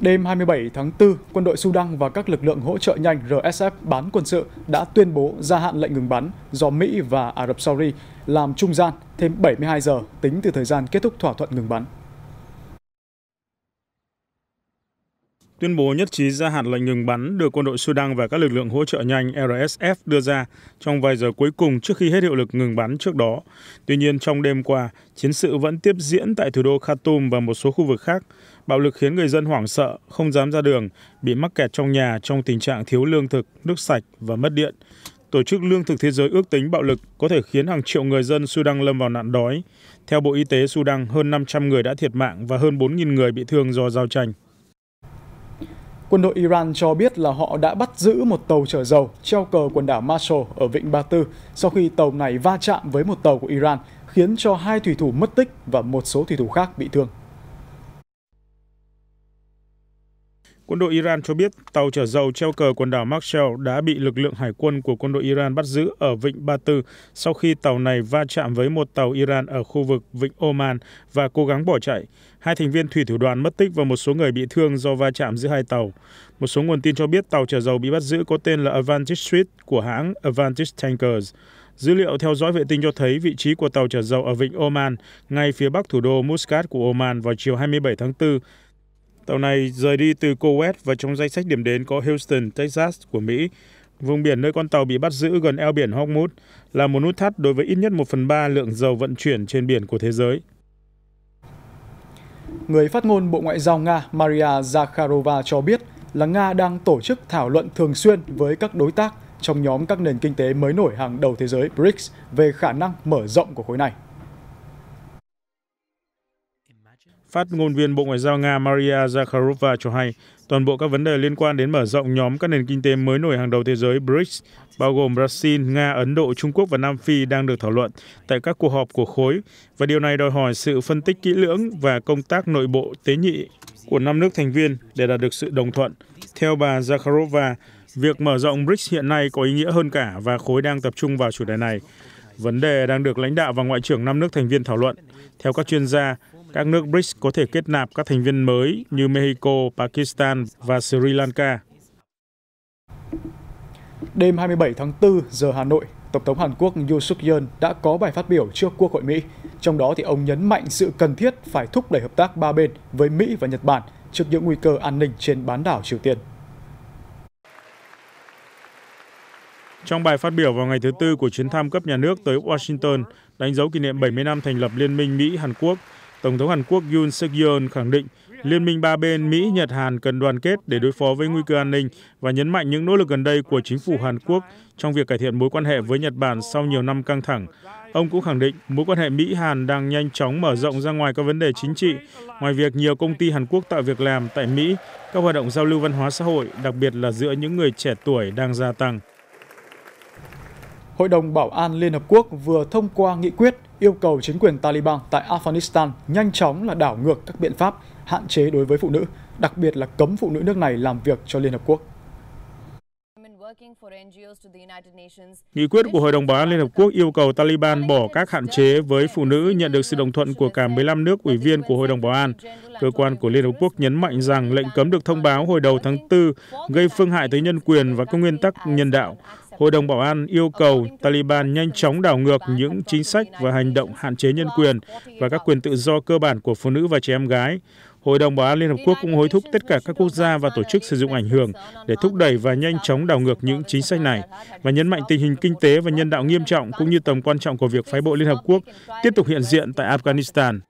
Đêm 27 tháng 4, quân đội Sudan và các lực lượng hỗ trợ nhanh RSF bán quân sự đã tuyên bố gia hạn lệnh ngừng bắn do Mỹ và Ả Rập Saudi làm trung gian thêm 72 giờ tính từ thời gian kết thúc thỏa thuận ngừng bắn. tuyên bố nhất trí gia hạn lệnh ngừng bắn được quân đội Sudan và các lực lượng hỗ trợ nhanh RSF đưa ra trong vài giờ cuối cùng trước khi hết hiệu lực ngừng bắn trước đó. Tuy nhiên, trong đêm qua, chiến sự vẫn tiếp diễn tại thủ đô Khartoum và một số khu vực khác. Bạo lực khiến người dân hoảng sợ, không dám ra đường, bị mắc kẹt trong nhà trong tình trạng thiếu lương thực, nước sạch và mất điện. Tổ chức Lương thực Thế giới ước tính bạo lực có thể khiến hàng triệu người dân Sudan lâm vào nạn đói. Theo Bộ Y tế Sudan, hơn 500 người đã thiệt mạng và hơn 4.000 người bị thương do giao tranh. Quân đội Iran cho biết là họ đã bắt giữ một tàu chở dầu treo cờ quần đảo Marshall ở Vịnh Ba Tư sau khi tàu này va chạm với một tàu của Iran, khiến cho hai thủy thủ mất tích và một số thủy thủ khác bị thương. quân đội iran cho biết tàu chở dầu treo cờ quần đảo marshall đã bị lực lượng hải quân của quân đội iran bắt giữ ở vịnh ba tư sau khi tàu này va chạm với một tàu iran ở khu vực vịnh oman và cố gắng bỏ chạy hai thành viên thủy thủ đoàn mất tích và một số người bị thương do va chạm giữa hai tàu một số nguồn tin cho biết tàu chở dầu bị bắt giữ có tên là avantage street của hãng avantage tankers Dữ liệu theo dõi vệ tinh cho thấy vị trí của tàu chở dầu ở vịnh Oman, ngay phía bắc thủ đô Muscat của Oman vào chiều 27 tháng 4, Tàu này rời đi từ Kuwait và trong danh sách điểm đến có Houston, Texas của Mỹ. Vùng biển nơi con tàu bị bắt giữ gần eo biển Hormuz là một nút thắt đối với ít nhất 1 phần 3 lượng dầu vận chuyển trên biển của thế giới. Người phát ngôn Bộ Ngoại giao Nga Maria Zakharova cho biết là Nga đang tổ chức thảo luận thường xuyên với các đối tác trong nhóm các nền kinh tế mới nổi hàng đầu thế giới BRICS về khả năng mở rộng của khối này. phát ngôn viên Bộ Ngoại giao Nga Maria Zakharova cho hay, toàn bộ các vấn đề liên quan đến mở rộng nhóm các nền kinh tế mới nổi hàng đầu thế giới BRICS, bao gồm Brazil, Nga, Ấn Độ, Trung Quốc và Nam Phi đang được thảo luận tại các cuộc họp của khối, và điều này đòi hỏi sự phân tích kỹ lưỡng và công tác nội bộ tế nhị của năm nước thành viên để đạt được sự đồng thuận. Theo bà Zakharova, việc mở rộng BRICS hiện nay có ý nghĩa hơn cả và khối đang tập trung vào chủ đề này. Vấn đề đang được lãnh đạo và ngoại trưởng năm nước thành viên thảo luận. Theo các chuyên gia, các nước brics có thể kết nạp các thành viên mới như mexico pakistan và sri lanka Đêm 27 tháng 4 giờ Hà Nội, Tổng thống Hàn Quốc Yoon suk yeol đã có bài phát biểu trước Quốc hội Mỹ. Trong đó thì ông nhấn mạnh sự cần thiết phải thúc đẩy hợp tác ba bên với Mỹ và Nhật Bản trước những nguy cơ an ninh trên bán đảo Triều Tiên. Trong bài phát biểu vào ngày thứ Tư của chuyến thăm cấp nhà nước tới Washington, đánh dấu kỷ niệm 70 năm thành lập Liên minh Mỹ-Hàn Quốc, tổng thống Hàn Quốc Yoon suk yeol khẳng định liên minh ba bên Mỹ, Nhật, Hàn cần đoàn kết để đối phó với nguy cơ an ninh và nhấn mạnh những nỗ lực gần đây của chính phủ Hàn Quốc trong việc cải thiện mối quan hệ với Nhật Bản sau nhiều năm căng thẳng. Ông cũng khẳng định mối quan hệ Mỹ-Hàn đang nhanh chóng mở rộng ra ngoài các vấn đề chính trị. Ngoài việc nhiều công ty Hàn Quốc tạo việc làm tại Mỹ, các hoạt động giao lưu văn hóa xã hội, đặc biệt là giữa những người trẻ tuổi đang gia tăng. Hội đồng Bảo an Liên Hợp Quốc vừa thông qua nghị quyết yêu cầu chính quyền Taliban tại Afghanistan nhanh chóng là đảo ngược các biện pháp hạn chế đối với phụ nữ, đặc biệt là cấm phụ nữ nước này làm việc cho Liên Hợp Quốc. Nghị quyết của Hội đồng Bảo an Liên Hợp Quốc yêu cầu Taliban bỏ các hạn chế với phụ nữ nhận được sự đồng thuận của cả 15 nước ủy viên của Hội đồng Bảo an. Cơ quan của Liên Hợp Quốc nhấn mạnh rằng lệnh cấm được thông báo hồi đầu tháng 4 gây phương hại tới nhân quyền và các nguyên tắc nhân đạo. Hội đồng Bảo an yêu cầu Taliban nhanh chóng đảo ngược những chính sách và hành động hạn chế nhân quyền và các quyền tự do cơ bản của phụ nữ và trẻ em gái. Hội đồng Bảo an Liên Hợp Quốc cũng hối thúc tất cả các quốc gia và tổ chức sử dụng ảnh hưởng để thúc đẩy và nhanh chóng đảo ngược những chính sách này và nhấn mạnh tình hình kinh tế và nhân đạo nghiêm trọng cũng như tầm quan trọng của việc phái bộ Liên Hợp Quốc tiếp tục hiện diện tại Afghanistan.